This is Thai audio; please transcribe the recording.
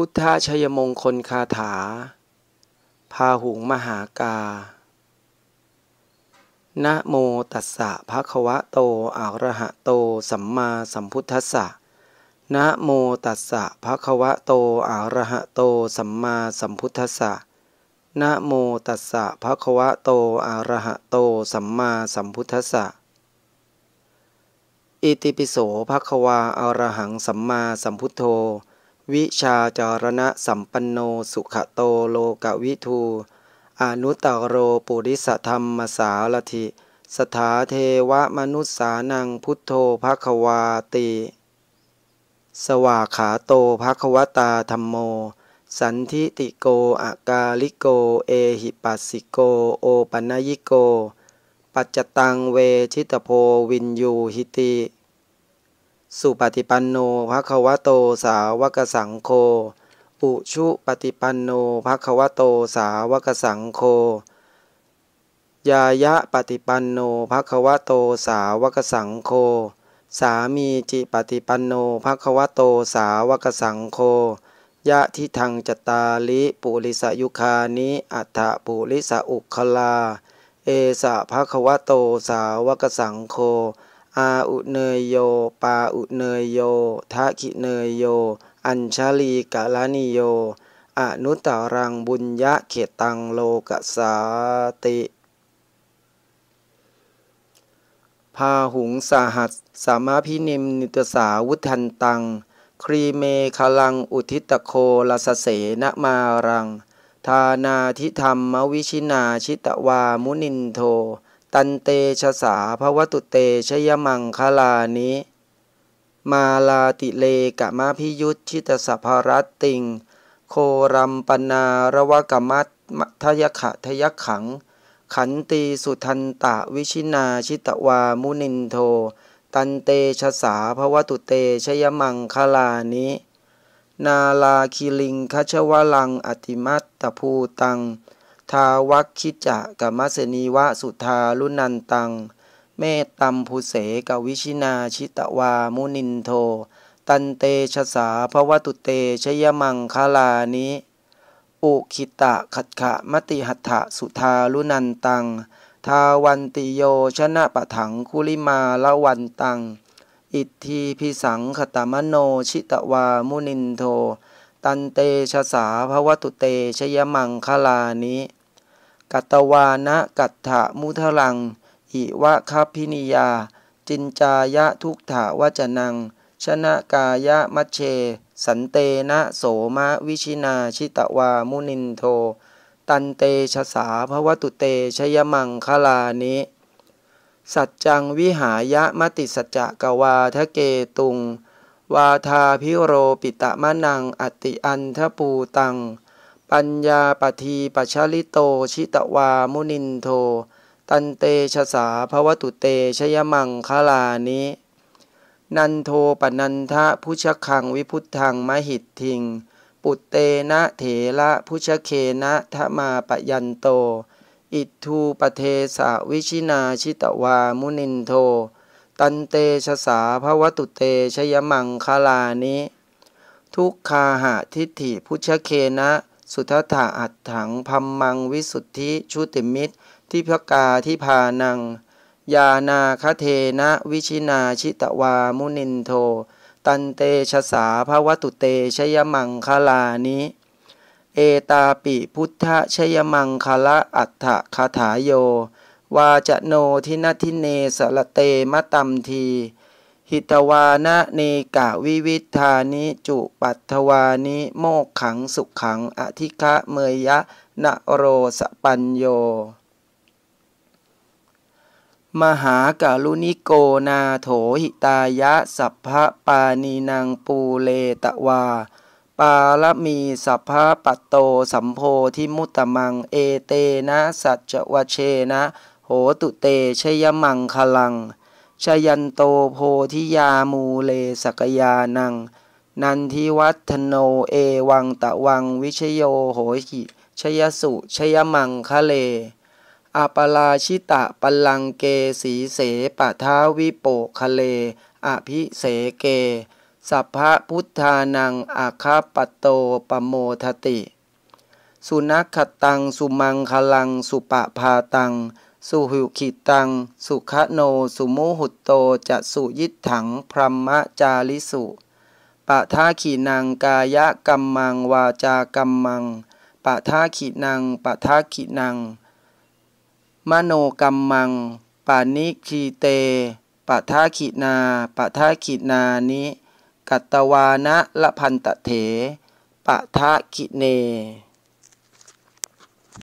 พุทธชัยมงคลคาถา พาหุงมหากา นะโมตัสสะภะคะวะโตอะระหะโตสัมมาสัมพุทธัสสะนะโมตัสสะภะคะวะโตอะระหะโตสัมมาสัมพุทธัสสะนะโมตัสสะภะคะวะโตอะระหะโตสัมมาสัมพุทธัสสะอิติปิโสภะคะวาอะระหังสัมมาสัมพุทโธวิชาจารณะสัมปันโนสุขโตโลกวิทูอนุตตโรปุริสธรรมสารถิสถาเทวมนุษสานังพุทโธภควาติ สวาขาโตภควตาธรรมโม สันทิติโกอากาลิโกเอหิปัสสิโกโอปัญญิโก ปัจจตังเวชิตโพวินยูหิติสุปฏิปันโนภควโตสาวกสังโฆปุชุปฏิปันโนภควโตสาวกสังโฆยายะปฏิปันโนภควโตสาวกสังโฆสามีจิปฏิปันโนภควโตสาวกสังโฆยะทิทังจตาลิปุริสยุคานิอัฏฐปุริสอุคลาเอสะภควโตสาวกสังโฆอาอุเนยโยปาอุเนยโย ทะกิเนยโย อัญชลีกะลานิโยอนุตารังบุญยะเขตังโลกสาติ พาหุงสาหัสสามาพินิมนิตสาวุทันตัง ครีเมคลังอุทิตโคลสเสนมารังทานาทิธรรมวิชินาชิตวามุนินโทตันเตชะสาภวตุเตชยมังคลานิมาลาติเลกะมาพิยุทชิตสภารัตติง โครัมปนาระวกมัตทยขะทยขัง ขันตีสุทันตะวิชินาชิตวามุนินโท ตันเตชะสาภวตุเตชยมังคลานินาลาคิลิงคัชวลังอติมัตตภูตังทาวัคคิจะกมมสนีวะสุธาลุนันตังเมตตัมภูเสกวิชินาชิตวามุนินโท ตันเตชะสาภวตุเตชยมังคลานิอุคิตะขัดขะมติหัตถะสุธาลุนันตังทาวันติโยชนะปะถังคุลิมาละวันตังอิทธิพิสังขตมโนชิตวามุนินโทตันเตชะสาภวตุเตชยมังคลานิกัตวานะกัตถะมุทลังอิวะคัพินิยา จินจายะทุกถาวจนัง ชนะกายะมัชเช สันเตนะโสมะวิชินาชิตวามุนินโท ตันเตชะสาภวตุเตชยมังคลานิสัจจังวิหายะมติสัจจกวาทะเกตุง วาทาพิโรปิตะมะนังอติอันทปูตังปัญญาปทีปัชลิโตชิตวามุนินโท ตันเตชะสาภวตุเตชยมังคลานินันโทปนันทะพุชคังวิพุทธังมหิตทิง ปุตเตนะเถระพุชเคนะทมาปยันโตอิทูปเทสาวิชินาชิตวามุนินโทตันเตชะสาภวตุเตชยมังคลานิทุกคาหะทิฏฐิพุชเคนะสุทธะอัดถังพัมมังวิสุทธิชุติมิตรที่พกาที่พานัง ยานาคเทนะวิชินาชิตวามุนินโท ตันเตชะสาภวตุเตชยมังคลานิเอตาปิพุทธชยมังคละอัฏฐคาถาโย วาจโนทินทิเนสละเตมะตัมทีหิตวานะเนกะวิวิธานิจุปัตถวานิโมกขังสุขังอธิคะเมยยะนะโรสปัญโย มหากาลุนิโกนาโถหิตายะสัพพะปานีนางปูเลตะวา ปาลมีสัพพะปัตโตสัมโพธิมุตตมังเอเตนะสัจวเชนะโหตุเตชยมังคลังชยันโตโพธิยามูเลสกยานัง นันทิวัฒโนเอวังตะวังวิชโยโหหิ ชยสุชยมังคะเล อปราชิตะปลังเกสีเสปะท้าวิโปคะเล อภิเสเกสัพพะพุทธานังอาคาปโตปโมทติ สุนัขตังสุมังคลังสุปะพาตังสุหุขิตัง สุขโน สุมุหุตโตจะสุยิถังพรหมจาริสุ ปะทาขีนางกายะกัมมังวาจากัมมัง ปะทาขีนางปะทาขีนางมโนกัมมัง ปานิคีเตปะทาขีนา ปะทาขีนานิกัตวานะละพันตะเถปะทาขีเน